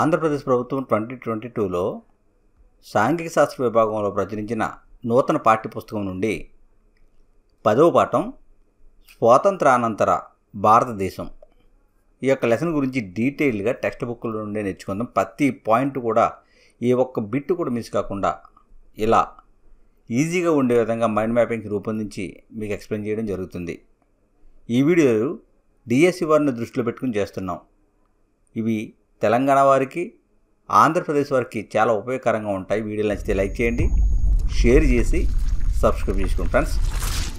ఆంధ్రప్రదేశ్ ప్రభుత్వం twenty twenty టూలో సాంఘిక శాస్త్ర విభాగంలో ప్రచురించిన నూతన పాఠ్యపుస్తకం నుండి పదవ పాఠం స్వాతంత్రానంతర భారతదేశం ఈ యొక్క లెసన్ గురించి డీటెయిల్గా టెక్స్ట్ బుక్ల నుండి నేర్చుకుందాం ప్రతి పాయింట్ కూడా ఏ ఒక్క బిట్ కూడా మిస్ కాకుండా ఇలా ఈజీగా ఉండే విధంగా మైండ్ మ్యాపింగ్ రూపొందించి మీకు ఎక్స్ప్లెయిన్ చేయడం జరుగుతుంది ఈ వీడియోలు డిఎస్సి వారిని దృష్టిలో పెట్టుకుని చేస్తున్నాం ఇవి తెలంగాణ వారికి ఆంధ్రప్రదేశ్ వారికి చాలా ఉపయోగకరంగా ఉంటాయి వీడియోలు నచ్చితే లైక్ చేయండి షేర్ చేసి సబ్స్క్రైబ్ చేసుకోండి ఫ్రెండ్స్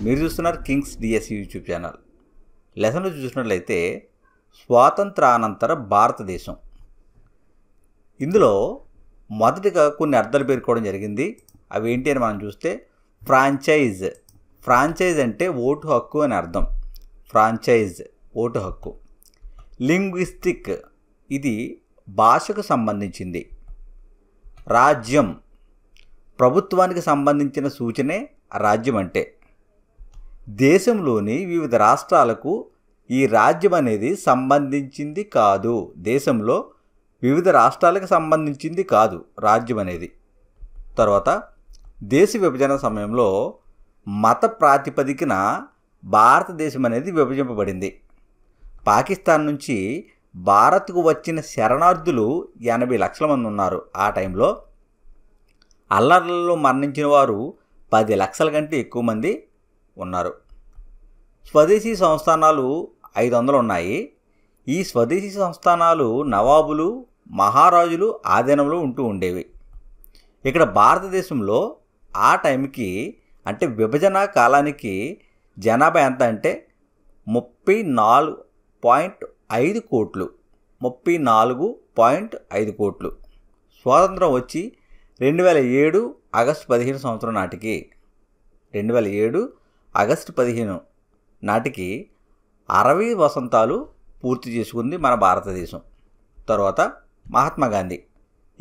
మీరు చూస్తున్నారు కింగ్స్ డిఎస్సి యూట్యూబ్ ఛానల్ లెసన్లు చూసినట్లయితే స్వాతంత్రానంతర భారతదేశం ఇందులో మొదటిగా కొన్ని అర్థాలు పేర్కోవడం జరిగింది అవి ఏంటి అని మనం చూస్తే ఫ్రాంచైజ్ ఫ్రాంచైజ్ అంటే ఓటు హక్కు అని అర్థం ఫ్రాంచైజ్ ఓటు హక్కు లింగ్విస్టిక్ ఇది భాషకు సంబంధించింది రాజ్యం ప్రభుత్వానికి సంబంధించిన సూచనే రాజ్యం అంటే దేశంలోని వివిధ రాష్ట్రాలకు ఈ రాజ్యం అనేది సంబంధించింది కాదు దేశంలో వివిధ రాష్ట్రాలకు సంబంధించింది కాదు రాజ్యం అనేది తర్వాత దేశ విభజన సమయంలో మత ప్రాతిపదికన భారతదేశం అనేది విభజింపబడింది పాకిస్తాన్ నుంచి భారత్కు వచ్చిన శరణార్థులు ఎనభై లక్షల మంది ఉన్నారు ఆ టైంలో అల్లర్లలో మరణించిన వారు పది లక్షల కంటే ఎక్కువ మంది ఉన్నారు స్వదేశీ సంస్థానాలు ఐదు వందలు ఉన్నాయి ఈ స్వదేశీ సంస్థానాలు నవాబులు మహారాజులు ఆధీనంలో ఉంటూ ఉండేవి ఇక్కడ భారతదేశంలో ఆ టైంకి అంటే విభజన కాలానికి జనాభా ఎంత అంటే ముప్పై నాలుగు పాయింట్ ఐదు కోట్లు ముప్పై నాలుగు పాయింట్ ఐదు కోట్లు స్వాతంత్రం వచ్చి రెండు వేల ఏడు ఆగస్టు పదిహేను సంవత్సరం నాటికి రెండు వేల ఏడు ఆగస్టు పదిహేను నాటికి అరవై వసంతాలు పూర్తి చేసుకుంది మన భారతదేశం తర్వాత మహాత్మా గాంధీ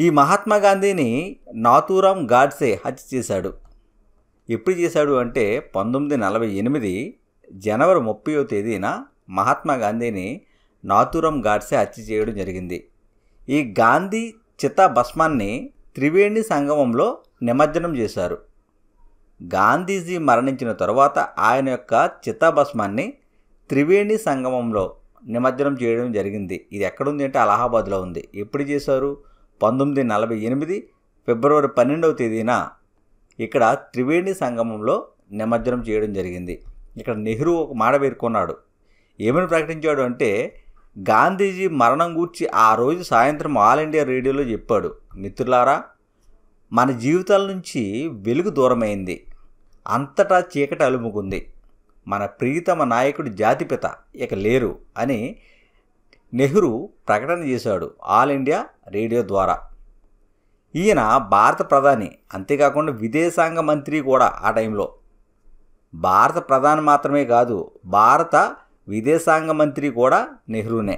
ఈ మహాత్మా గాంధీని నాతూరాం గాడ్సే హత్య చేశాడు ఎప్పుడు చేశాడు అంటే పంతొమ్మిది నలభై ఎనిమిది జనవరి ముప్పయో తేదీన మహాత్మా గాంధీని నాతురం గాడ్సే హత్య చేయడం జరిగింది ఈ గాంధీ భస్మాన్ని త్రివేణి సంగమంలో నిమజ్జనం చేశారు గాంధీజీ మరణించిన తర్వాత ఆయన యొక్క చితాభస్మాన్ని త్రివేణి సంగమంలో నిమజ్జనం చేయడం జరిగింది ఇది ఎక్కడుంది అంటే అలహాబాద్లో ఉంది ఎప్పుడు చేశారు పంతొమ్మిది నలభై ఎనిమిది ఫిబ్రవరి పన్నెండవ తేదీన ఇక్కడ త్రివేణి సంగమంలో నిమజ్జనం చేయడం జరిగింది ఇక్కడ నెహ్రూ ఒక మాట పేర్కొన్నాడు ఏమని ప్రకటించాడు అంటే గాంధీజీ మరణం గూర్చి ఆ రోజు సాయంత్రం ఆల్ ఇండియా రేడియోలో చెప్పాడు మిత్రులారా మన జీవితాల నుంచి వెలుగు దూరమైంది అంతటా చీకటి అలుముకుంది మన ప్రియతమ నాయకుడు జాతిపిత ఇక లేరు అని నెహ్రూ ప్రకటన చేశాడు ఆల్ ఇండియా రేడియో ద్వారా ఈయన భారత ప్రధాని అంతేకాకుండా విదేశాంగ మంత్రి కూడా ఆ టైంలో భారత ప్రధాని మాత్రమే కాదు భారత విదేశాంగ మంత్రి కూడా నెహ్రూనే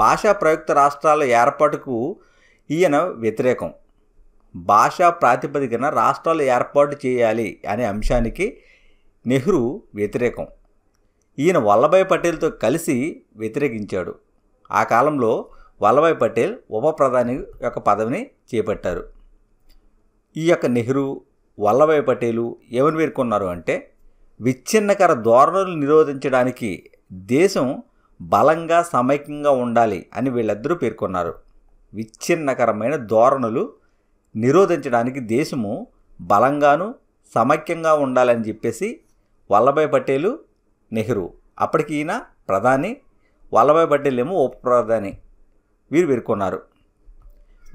భాషా ప్రయుక్త రాష్ట్రాల ఏర్పాటుకు ఈయన వ్యతిరేకం భాషా ప్రాతిపదికన రాష్ట్రాలు ఏర్పాటు చేయాలి అనే అంశానికి నెహ్రూ వ్యతిరేకం ఈయన వల్లభాయ్ పటేల్తో కలిసి వ్యతిరేకించాడు ఆ కాలంలో వల్లభాయ్ పటేల్ ఉప ప్రధాని యొక్క పదవిని చేపట్టారు ఈ యొక్క నెహ్రూ వల్లభాయ్ పటేలు ఏమని పేర్కొన్నారు అంటే విచ్ఛిన్నకర ధోరణులు నిరోధించడానికి దేశం బలంగా సమైక్యంగా ఉండాలి అని వీళ్ళిద్దరూ పేర్కొన్నారు విచ్ఛిన్నకరమైన ధోరణులు నిరోధించడానికి దేశము బలంగాను సమైక్యంగా ఉండాలని చెప్పేసి వల్లభాయ్ పటేలు నెహ్రూ అప్పటికి ఈయన ప్రధాని వల్లభాయ్ పటేల్ ఏమో ఉప ప్రధాని వీరు పేర్కొన్నారు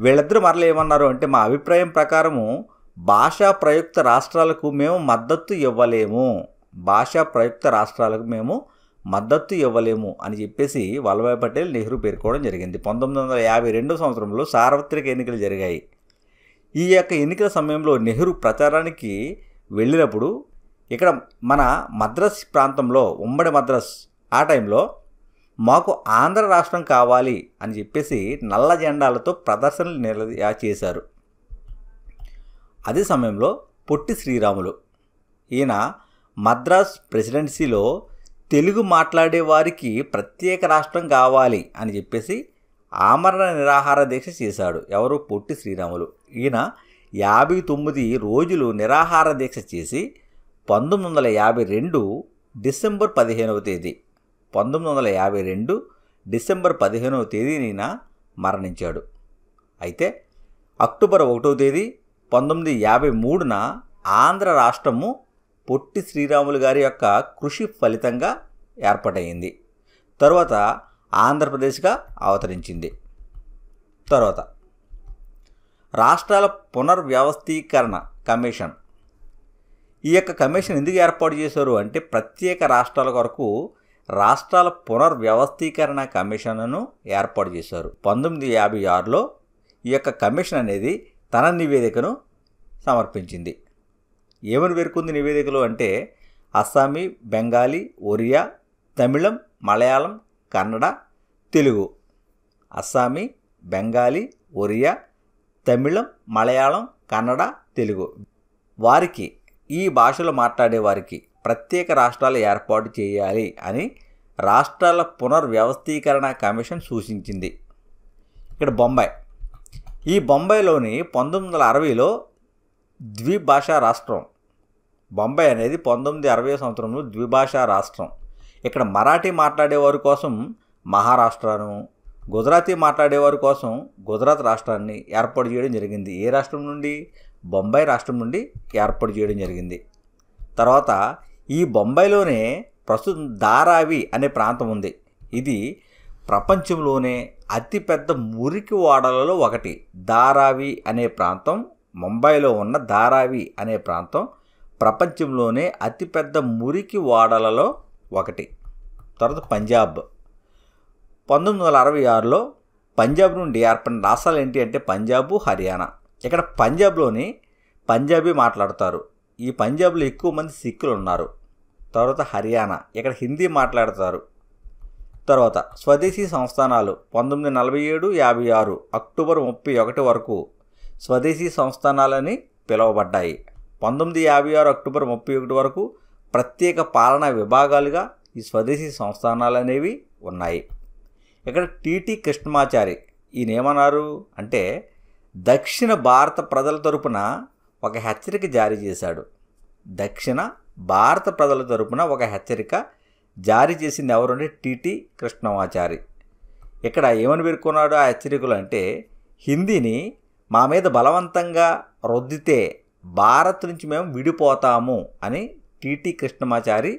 వీళ్ళిద్దరూ మరల ఏమన్నారు అంటే మా అభిప్రాయం ప్రకారము భాషా ప్రయుక్త రాష్ట్రాలకు మేము మద్దతు ఇవ్వలేము భాషా ప్రయుక్త రాష్ట్రాలకు మేము మద్దతు ఇవ్వలేము అని చెప్పేసి వల్లభాయ్ పటేల్ నెహ్రూ పేర్కోవడం జరిగింది పంతొమ్మిది వందల యాభై రెండో సంవత్సరంలో సార్వత్రిక ఎన్నికలు జరిగాయి ఈ యొక్క ఎన్నికల సమయంలో నెహ్రూ ప్రచారానికి వెళ్ళినప్పుడు ఇక్కడ మన మద్రాస్ ప్రాంతంలో ఉమ్మడి మద్రాస్ ఆ టైంలో మాకు ఆంధ్ర రాష్ట్రం కావాలి అని చెప్పేసి నల్ల జెండాలతో ప్రదర్శనలు నిల చేశారు అదే సమయంలో పొట్టి శ్రీరాములు ఈయన మద్రాస్ ప్రెసిడెన్సీలో తెలుగు మాట్లాడే వారికి ప్రత్యేక రాష్ట్రం కావాలి అని చెప్పేసి ఆమరణ నిరాహార దీక్ష చేశాడు ఎవరు పొట్టి శ్రీరాములు ఈయన యాభై తొమ్మిది రోజులు నిరాహార దీక్ష చేసి పంతొమ్మిది వందల యాభై రెండు డిసెంబర్ పదిహేనవ తేదీ పంతొమ్మిది వందల యాభై రెండు డిసెంబర్ పదిహేనవ తేదీన మరణించాడు అయితే అక్టోబర్ ఒకటో తేదీ పంతొమ్మిది యాభై మూడున ఆంధ్ర రాష్ట్రము పొట్టి శ్రీరాములు గారి యొక్క కృషి ఫలితంగా ఏర్పాటైంది తరువాత ఆంధ్రప్రదేశ్గా అవతరించింది తర్వాత రాష్ట్రాల పునర్వ్యవస్థీకరణ కమిషన్ ఈ యొక్క కమిషన్ ఎందుకు ఏర్పాటు చేశారు అంటే ప్రత్యేక రాష్ట్రాల కొరకు రాష్ట్రాల పునర్వ్యవస్థీకరణ కమిషన్ను ఏర్పాటు చేశారు పంతొమ్మిది యాభై ఆరులో ఈ యొక్క కమిషన్ అనేది తన నివేదికను సమర్పించింది ఏమని పేర్కొంది నివేదికలో అంటే అస్సామీ బెంగాలీ ఒరియా తమిళం మలయాళం కన్నడ తెలుగు అస్సామీ బెంగాలీ ఒరియా తమిళం మలయాళం కన్నడ తెలుగు వారికి ఈ భాషలు మాట్లాడే వారికి ప్రత్యేక రాష్ట్రాలు ఏర్పాటు చేయాలి అని రాష్ట్రాల పునర్వ్యవస్థీకరణ కమిషన్ సూచించింది ఇక్కడ బొంబాయి ఈ బొంబాయిలోని పంతొమ్మిది వందల అరవైలో ద్విభాషా రాష్ట్రం బొంబాయి అనేది పంతొమ్మిది అరవై సంవత్సరంలో ద్విభాషా రాష్ట్రం ఇక్కడ మరాఠీ మాట్లాడేవారి కోసం మహారాష్ట్రను గుజరాతీ మాట్లాడేవారి కోసం గుజరాత్ రాష్ట్రాన్ని ఏర్పాటు చేయడం జరిగింది ఏ రాష్ట్రం నుండి బొంబాయి రాష్ట్రం నుండి ఏర్పాటు చేయడం జరిగింది తర్వాత ఈ బొంబాయిలోనే ప్రస్తుతం దారావి అనే ప్రాంతం ఉంది ఇది ప్రపంచంలోనే అతిపెద్ద మురికి ఓడలలో ఒకటి ధారావి అనే ప్రాంతం ముంబైలో ఉన్న ధారావి అనే ప్రాంతం ప్రపంచంలోనే అతిపెద్ద మురికి ఓడలలో ఒకటి తర్వాత పంజాబ్ పంతొమ్మిది వందల అరవై ఆరులో పంజాబ్ నుండి ఏర్పడిన రాష్ట్రాలు ఏంటి అంటే పంజాబు హర్యానా ఇక్కడ పంజాబ్లోని పంజాబీ మాట్లాడతారు ఈ పంజాబ్లో ఎక్కువ మంది సిక్కులు ఉన్నారు తర్వాత హర్యానా ఇక్కడ హిందీ మాట్లాడతారు తర్వాత స్వదేశీ సంస్థానాలు పంతొమ్మిది నలభై ఏడు యాభై ఆరు అక్టోబర్ ముప్పై ఒకటి వరకు స్వదేశీ సంస్థానాలని పిలువబడ్డాయి పంతొమ్మిది యాభై ఆరు అక్టోబర్ ముప్పై ఒకటి వరకు ప్రత్యేక పాలనా విభాగాలుగా ఈ స్వదేశీ సంస్థానాలు అనేవి ఉన్నాయి ఇక్కడ టీటీ కృష్ణమాచారి ఏమన్నారు అంటే దక్షిణ భారత ప్రజల తరపున ఒక హెచ్చరిక జారీ చేశాడు దక్షిణ భారత ప్రజల తరపున ఒక హెచ్చరిక జారీ చేసింది ఎవరంటే టిటి కృష్ణమాచారి ఇక్కడ ఏమని పేర్కొన్నాడు ఆ హెచ్చరికలు అంటే హిందీని మా మీద బలవంతంగా రొద్దితే భారత్ నుంచి మేము విడిపోతాము అని టిటి కృష్ణమాచారి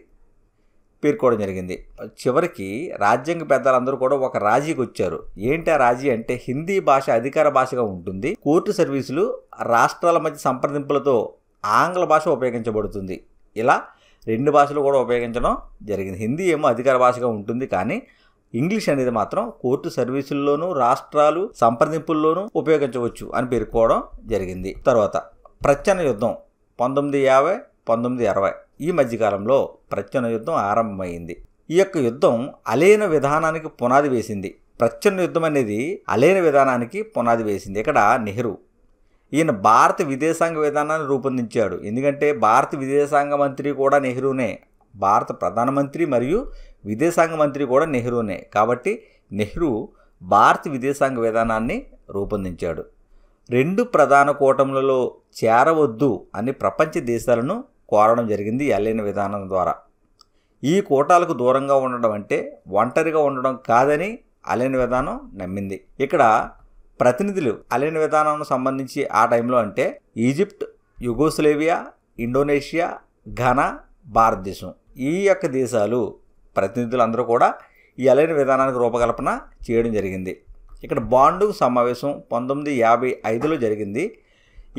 పేర్కోవడం జరిగింది చివరికి రాజ్యాంగ పెద్దలందరూ కూడా ఒక రాజీకి వచ్చారు ఏంటి ఆ రాజీ అంటే హిందీ భాష అధికార భాషగా ఉంటుంది కోర్టు సర్వీసులు రాష్ట్రాల మధ్య సంప్రదింపులతో ఆంగ్ల భాష ఉపయోగించబడుతుంది ఇలా రెండు భాషలు కూడా ఉపయోగించడం జరిగింది హిందీ ఏమో అధికార భాషగా ఉంటుంది కానీ ఇంగ్లీష్ అనేది మాత్రం కోర్టు సర్వీసుల్లోనూ రాష్ట్రాలు సంప్రదింపుల్లోనూ ఉపయోగించవచ్చు అని పేర్కోవడం జరిగింది తర్వాత ప్రచ్ఛన్న యుద్ధం పంతొమ్మిది యాభై పంతొమ్మిది అరవై ఈ మధ్యకాలంలో ప్రచ్ఛన్న యుద్ధం ఆరంభమైంది ఈ యొక్క యుద్ధం అలేన విధానానికి పునాది వేసింది ప్రచ్ఛన్న యుద్ధం అనేది అలేన విధానానికి పునాది వేసింది ఇక్కడ నెహ్రూ ఈయన భారత విదేశాంగ విధానాన్ని రూపొందించాడు ఎందుకంటే భారత విదేశాంగ మంత్రి కూడా నెహ్రూనే భారత ప్రధానమంత్రి మరియు విదేశాంగ మంత్రి కూడా నెహ్రూనే కాబట్టి నెహ్రూ భారత విదేశాంగ విధానాన్ని రూపొందించాడు రెండు ప్రధాన కూటములలో చేరవద్దు అని ప్రపంచ దేశాలను కోరడం జరిగింది ఎల్లైన విధానం ద్వారా ఈ కూటాలకు దూరంగా ఉండడం అంటే ఒంటరిగా ఉండడం కాదని అలైన విధానం నమ్మింది ఇక్కడ ప్రతినిధులు అలైన విధానం సంబంధించి ఆ టైంలో అంటే ఈజిప్ట్ యుగోస్లేవియా ఇండోనేషియా ఘనా భారతదేశం ఈ యొక్క దేశాలు ప్రతినిధులందరూ కూడా ఈ అలైన విధానానికి రూపకల్పన చేయడం జరిగింది ఇక్కడ బాండు సమావేశం పంతొమ్మిది యాభై ఐదులో జరిగింది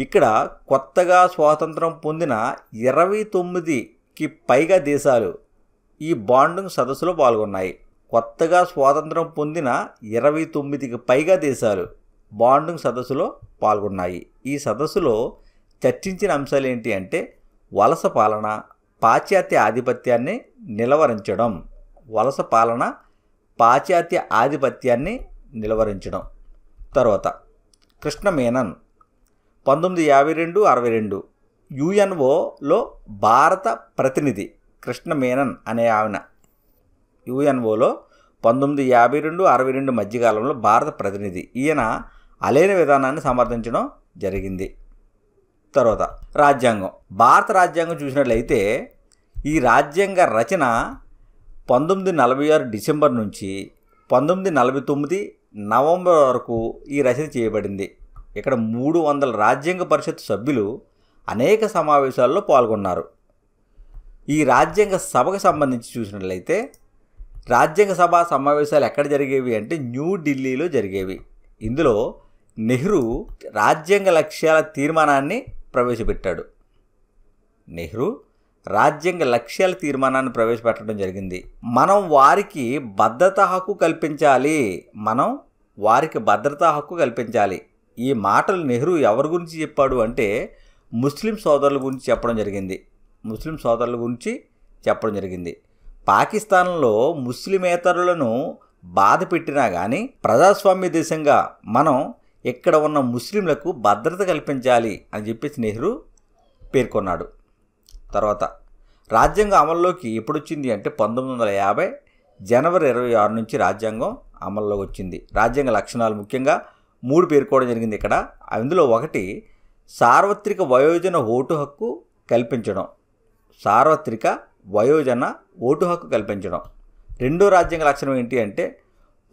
ఇక్కడ కొత్తగా స్వాతంత్రం పొందిన ఇరవై తొమ్మిదికి పైగా దేశాలు ఈ బాండు సదస్సులో పాల్గొన్నాయి కొత్తగా స్వాతంత్రం పొందిన ఇరవై తొమ్మిదికి పైగా దేశాలు బాండింగ్ సదస్సులో పాల్గొన్నాయి ఈ సదస్సులో చర్చించిన అంశాలు ఏంటి అంటే వలస పాలన పాశ్చాత్య ఆధిపత్యాన్ని నిలవరించడం వలస పాలన పాశ్చాత్య ఆధిపత్యాన్ని నిలవరించడం తర్వాత కృష్ణ మేనన్ పంతొమ్మిది యాభై రెండు అరవై రెండు యుఎన్ఓలో భారత ప్రతినిధి కృష్ణ మేనన్ అనే ఆమెన యుఎన్ఓలో పంతొమ్మిది యాభై రెండు అరవై రెండు మధ్యకాలంలో భారత ప్రతినిధి ఈయన అలేని విధానాన్ని సమర్థించడం జరిగింది తర్వాత రాజ్యాంగం భారత రాజ్యాంగం చూసినట్లయితే ఈ రాజ్యాంగ రచన పంతొమ్మిది నలభై ఆరు డిసెంబర్ నుంచి పంతొమ్మిది నలభై తొమ్మిది నవంబర్ వరకు ఈ రచన చేయబడింది ఇక్కడ మూడు వందల రాజ్యాంగ పరిషత్ సభ్యులు అనేక సమావేశాల్లో పాల్గొన్నారు ఈ రాజ్యాంగ సభకు సంబంధించి చూసినట్లయితే రాజ్యాంగ సభ సమావేశాలు ఎక్కడ జరిగేవి అంటే న్యూఢిల్లీలో జరిగేవి ఇందులో నెహ్రూ రాజ్యాంగ లక్ష్యాల తీర్మానాన్ని ప్రవేశపెట్టాడు నెహ్రూ రాజ్యాంగ లక్ష్యాల తీర్మానాన్ని ప్రవేశపెట్టడం జరిగింది మనం వారికి భద్రతా హక్కు కల్పించాలి మనం వారికి భద్రతా హక్కు కల్పించాలి ఈ మాటలు నెహ్రూ ఎవరి గురించి చెప్పాడు అంటే ముస్లిం సోదరుల గురించి చెప్పడం జరిగింది ముస్లిం సోదరుల గురించి చెప్పడం జరిగింది పాకిస్తాన్లో ముస్లిమేతరులను బాధ పెట్టినా కానీ ప్రజాస్వామ్య దేశంగా మనం ఇక్కడ ఉన్న ముస్లింలకు భద్రత కల్పించాలి అని చెప్పేసి నెహ్రూ పేర్కొన్నాడు తర్వాత రాజ్యాంగం అమల్లోకి ఎప్పుడొచ్చింది అంటే పంతొమ్మిది వందల యాభై జనవరి ఇరవై ఆరు నుంచి రాజ్యాంగం అమల్లోకి వచ్చింది రాజ్యాంగ లక్షణాలు ముఖ్యంగా మూడు పేర్కోవడం జరిగింది ఇక్కడ అందులో ఒకటి సార్వత్రిక వయోజన ఓటు హక్కు కల్పించడం సార్వత్రిక వయోజన ఓటు హక్కు కల్పించడం రెండో రాజ్యాంగ లక్షణం ఏంటి అంటే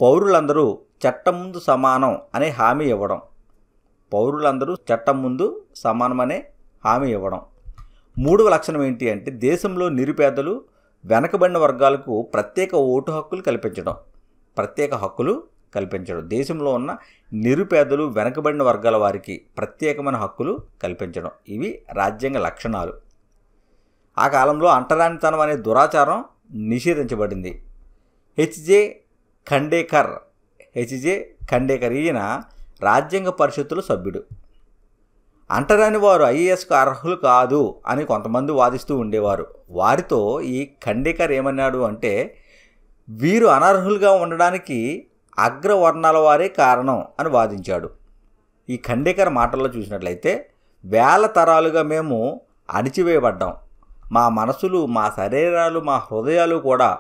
పౌరులందరూ చట్టం ముందు సమానం అనే హామీ ఇవ్వడం పౌరులందరూ చట్టం ముందు సమానమనే హామీ ఇవ్వడం మూడవ లక్షణం ఏంటి అంటే దేశంలో నిరుపేదలు వెనకబడిన వర్గాలకు ప్రత్యేక ఓటు హక్కులు కల్పించడం ప్రత్యేక హక్కులు కల్పించడం దేశంలో ఉన్న నిరుపేదలు వెనకబడిన వర్గాల వారికి ప్రత్యేకమైన హక్కులు కల్పించడం ఇవి రాజ్యాంగ లక్షణాలు ఆ కాలంలో అంటరానితనం అనే దురాచారం నిషేధించబడింది హెచ్జే ఖండేకర్ హెచ్జే ఖండేకర్ ఈయన రాజ్యాంగ పరిషత్తుల సభ్యుడు అంటరాని వారు ఐఏఎస్కు అర్హులు కాదు అని కొంతమంది వాదిస్తూ ఉండేవారు వారితో ఈ ఖండేకర్ ఏమన్నాడు అంటే వీరు అనర్హులుగా ఉండడానికి అగ్రవర్ణాల వారే కారణం అని వాదించాడు ఈ ఖండేకర్ మాటల్లో చూసినట్లయితే వేల తరాలుగా మేము అణిచివేయబడ్డాం మా మనసులు మా శరీరాలు మా హృదయాలు కూడా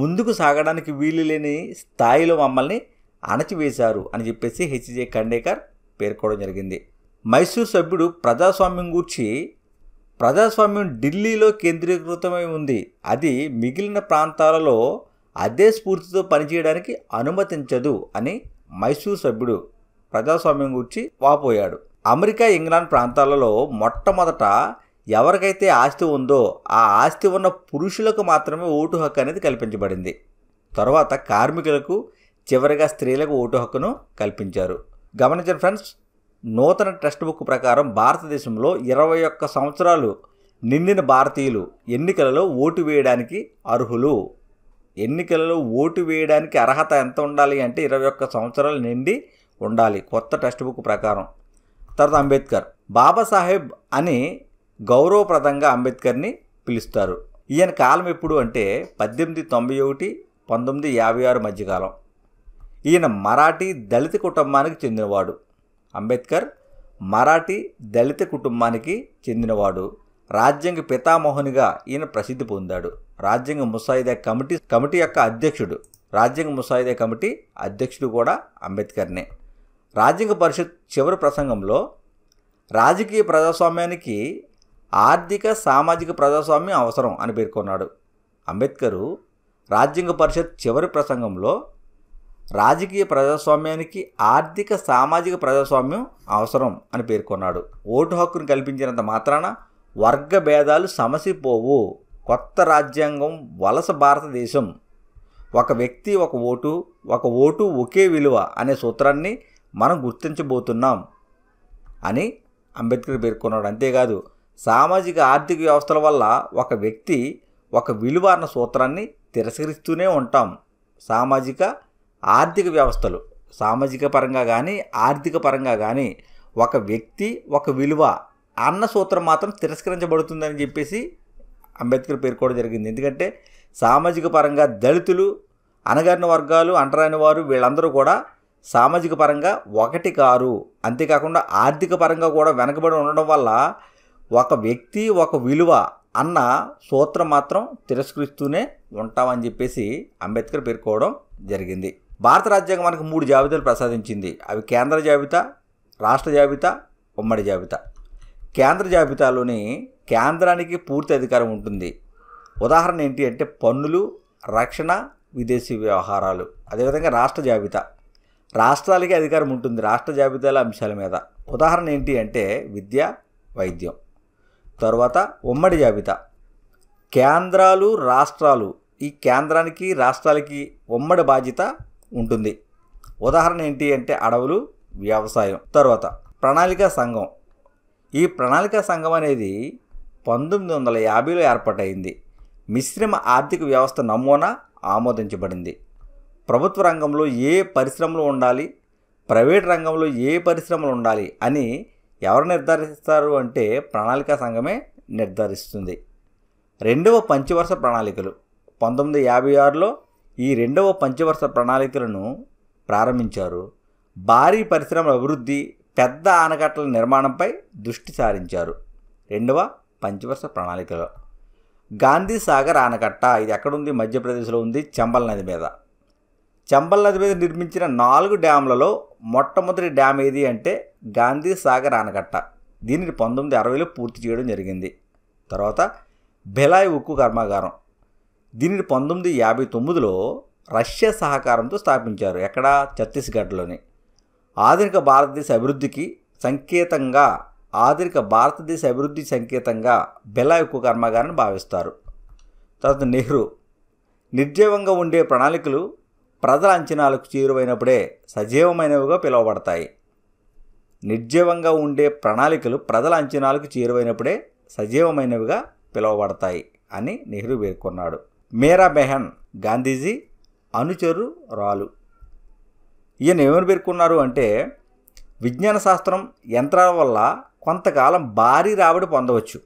ముందుకు సాగడానికి వీలు లేని స్థాయిలో మమ్మల్ని అణచివేశారు అని చెప్పేసి హెచ్జే ఖండేకర్ పేర్కోవడం జరిగింది మైసూర్ సభ్యుడు ప్రజాస్వామ్యం గూర్చి ప్రజాస్వామ్యం ఢిల్లీలో కేంద్రీకృతమై ఉంది అది మిగిలిన ప్రాంతాలలో అదే స్ఫూర్తితో పనిచేయడానికి అనుమతించదు అని మైసూర్ సభ్యుడు ప్రజాస్వామ్యం గూర్చి వాపోయాడు అమెరికా ఇంగ్లాండ్ ప్రాంతాలలో మొట్టమొదట ఎవరికైతే ఆస్తి ఉందో ఆ ఆస్తి ఉన్న పురుషులకు మాత్రమే ఓటు హక్కు అనేది కల్పించబడింది తర్వాత కార్మికులకు చివరిగా స్త్రీలకు ఓటు హక్కును కల్పించారు గమనించండి ఫ్రెండ్స్ నూతన టెక్స్ట్ బుక్ ప్రకారం భారతదేశంలో ఇరవై ఒక్క సంవత్సరాలు నిండిన భారతీయులు ఎన్నికలలో ఓటు వేయడానికి అర్హులు ఎన్నికలలో ఓటు వేయడానికి అర్హత ఎంత ఉండాలి అంటే ఇరవై ఒక్క సంవత్సరాలు నిండి ఉండాలి కొత్త టెక్స్ట్ బుక్ ప్రకారం తర్వాత అంబేద్కర్ బాబాసాహెబ్ అని గౌరవప్రదంగా అంబేద్కర్ని పిలుస్తారు ఈయన కాలం ఎప్పుడు అంటే పద్దెనిమిది తొంభై ఒకటి పంతొమ్మిది యాభై ఆరు మధ్యకాలం ఈయన మరాఠీ దళిత కుటుంబానికి చెందినవాడు అంబేద్కర్ మరాఠీ దళిత కుటుంబానికి చెందినవాడు రాజ్యాంగ పితామోహనిగా ఈయన ప్రసిద్ధి పొందాడు రాజ్యాంగ ముసాయిదా కమిటీ కమిటీ యొక్క అధ్యక్షుడు రాజ్యాంగ ముసాయిదా కమిటీ అధ్యక్షుడు కూడా అంబేద్కర్నే రాజ్యాంగ పరిషత్ చివరి ప్రసంగంలో రాజకీయ ప్రజాస్వామ్యానికి ఆర్థిక సామాజిక ప్రజాస్వామ్యం అవసరం అని పేర్కొన్నాడు అంబేద్కరు రాజ్యాంగ పరిషత్ చివరి ప్రసంగంలో రాజకీయ ప్రజాస్వామ్యానికి ఆర్థిక సామాజిక ప్రజాస్వామ్యం అవసరం అని పేర్కొన్నాడు ఓటు హక్కును కల్పించినంత మాత్రాన వర్గ భేదాలు సమసిపోవు కొత్త రాజ్యాంగం వలస భారతదేశం ఒక వ్యక్తి ఒక ఓటు ఒక ఓటు ఒకే విలువ అనే సూత్రాన్ని మనం గుర్తించబోతున్నాం అని అంబేద్కర్ పేర్కొన్నాడు అంతేకాదు సామాజిక ఆర్థిక వ్యవస్థల వల్ల ఒక వ్యక్తి ఒక విలువ అన్న సూత్రాన్ని తిరస్కరిస్తూనే ఉంటాం సామాజిక ఆర్థిక వ్యవస్థలు సామాజిక పరంగా కానీ ఆర్థిక పరంగా కానీ ఒక వ్యక్తి ఒక విలువ అన్న సూత్రం మాత్రం తిరస్కరించబడుతుందని చెప్పేసి అంబేద్కర్ పేర్కోవడం జరిగింది ఎందుకంటే సామాజిక పరంగా దళితులు అనగారిన వర్గాలు అంటరాని వారు వీళ్ళందరూ కూడా సామాజిక పరంగా ఒకటి కారు అంతేకాకుండా ఆర్థిక పరంగా కూడా వెనకబడి ఉండడం వల్ల ఒక వ్యక్తి ఒక విలువ అన్న సూత్రం మాత్రం తిరస్కరిస్తూనే ఉంటామని చెప్పేసి అంబేద్కర్ పేర్కోవడం జరిగింది భారత రాజ్యాంగం మనకు మూడు జాబితాలు ప్రసాదించింది అవి కేంద్ర జాబితా రాష్ట్ర జాబితా ఉమ్మడి జాబితా కేంద్ర జాబితాలోని కేంద్రానికి పూర్తి అధికారం ఉంటుంది ఉదాహరణ ఏంటి అంటే పన్నులు రక్షణ విదేశీ వ్యవహారాలు అదేవిధంగా రాష్ట్ర జాబితా రాష్ట్రాలకే అధికారం ఉంటుంది రాష్ట్ర జాబితాల అంశాల మీద ఉదాహరణ ఏంటి అంటే విద్య వైద్యం తర్వాత ఉమ్మడి జాబితా కేంద్రాలు రాష్ట్రాలు ఈ కేంద్రానికి రాష్ట్రాలకి ఉమ్మడి బాధ్యత ఉంటుంది ఉదాహరణ ఏంటి అంటే అడవులు వ్యవసాయం తర్వాత ప్రణాళిక సంఘం ఈ ప్రణాళిక సంఘం అనేది పంతొమ్మిది వందల యాభైలో ఏర్పాటైంది మిశ్రమ ఆర్థిక వ్యవస్థ నమూనా ఆమోదించబడింది ప్రభుత్వ రంగంలో ఏ పరిశ్రమలు ఉండాలి ప్రైవేట్ రంగంలో ఏ పరిశ్రమలు ఉండాలి అని ఎవరు నిర్ధారిస్తారు అంటే ప్రణాళిక సంఘమే నిర్ధారిస్తుంది రెండవ పంచవర్ష ప్రణాళికలు పంతొమ్మిది యాభై ఆరులో ఈ రెండవ పంచవర్ష ప్రణాళికలను ప్రారంభించారు భారీ పరిశ్రమల అభివృద్ధి పెద్ద ఆనకట్టల నిర్మాణంపై దృష్టి సారించారు రెండవ పంచవర్ష ప్రణాళికలు గాంధీ సాగర్ ఆనకట్ట ఇది ఎక్కడుంది మధ్యప్రదేశ్లో ఉంది చంబల్ నది మీద చంబల్ నది మీద నిర్మించిన నాలుగు డ్యామ్లలో మొట్టమొదటి డ్యామ్ ఏది అంటే గాంధీ సాగర్ ఆనకట్ట దీనిని పంతొమ్మిది అరవైలో పూర్తి చేయడం జరిగింది తర్వాత భిలాయ్ ఉక్కు కర్మాగారం దీనిని పంతొమ్మిది యాభై తొమ్మిదిలో రష్యా సహకారంతో స్థాపించారు ఎక్కడ ఛత్తీస్గఢ్లోని ఆధునిక భారతదేశ అభివృద్ధికి సంకేతంగా ఆధునిక భారతదేశ అభివృద్ధి సంకేతంగా బెలా ఎక్కువ కర్మాగారాన్ని భావిస్తారు తర్వాత నెహ్రూ నిర్జీవంగా ఉండే ప్రణాళికలు ప్రజల అంచనాలకు చేరువైనప్పుడే సజీవమైనవిగా పిలువబడతాయి నిర్జీవంగా ఉండే ప్రణాళికలు ప్రజల అంచనాలకు చేరువైనప్పుడే సజీవమైనవిగా పిలువబడతాయి అని నెహ్రూ పేర్కొన్నాడు మీరా బెహన్ గాంధీజీ అనుచరు రాలు ఈయన ఏమని పేర్కొన్నారు అంటే విజ్ఞాన శాస్త్రం యంత్రాల వల్ల కొంతకాలం భారీ రాబడి పొందవచ్చు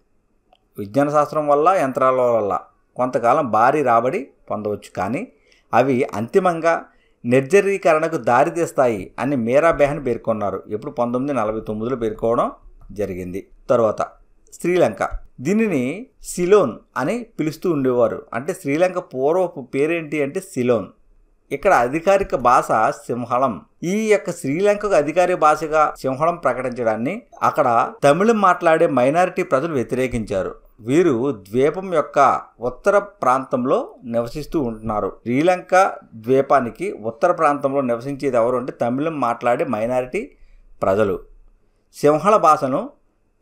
విజ్ఞాన శాస్త్రం వల్ల యంత్రాల వల్ల కొంతకాలం భారీ రాబడి పొందవచ్చు కానీ అవి అంతిమంగా నిర్జరీకరణకు దారితీస్తాయి అని మీరా బెహన్ పేర్కొన్నారు ఎప్పుడు పంతొమ్మిది నలభై తొమ్మిదిలో పేర్కోవడం జరిగింది తర్వాత శ్రీలంక దీనిని సిలోన్ అని పిలుస్తూ ఉండేవారు అంటే శ్రీలంక పూర్వపు పేరేంటి అంటే సిలోన్ ఇక్కడ అధికారిక భాష సింహళం ఈ యొక్క శ్రీలంకకు అధికారిక భాషగా సింహళం ప్రకటించడాన్ని అక్కడ తమిళం మాట్లాడే మైనారిటీ ప్రజలు వ్యతిరేకించారు వీరు ద్వీపం యొక్క ఉత్తర ప్రాంతంలో నివసిస్తూ ఉంటున్నారు శ్రీలంక ద్వీపానికి ఉత్తర ప్రాంతంలో నివసించేది ఎవరు అంటే తమిళం మాట్లాడే మైనారిటీ ప్రజలు సింహళ భాషను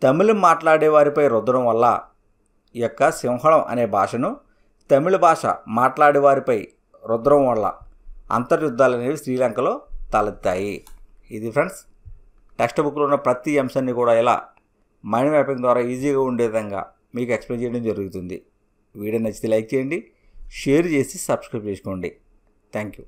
తమిళం మాట్లాడే వారిపై రుద్దడం వల్ల యొక్క సింహళం అనే భాషను తమిళ భాష మాట్లాడేవారిపై రుద్రం వల్ల అంతర్యుద్ధాలు అనేవి శ్రీలంకలో తలెత్తాయి ఇది ఫ్రెండ్స్ టెక్స్ట్ బుక్లో ఉన్న ప్రతి అంశాన్ని కూడా ఇలా మైండ్ మ్యాపింగ్ ద్వారా ఈజీగా ఉండే విధంగా మీకు ఎక్స్ప్లెయిన్ చేయడం జరుగుతుంది వీడియో నచ్చితే లైక్ చేయండి షేర్ చేసి సబ్స్క్రైబ్ చేసుకోండి థ్యాంక్ యూ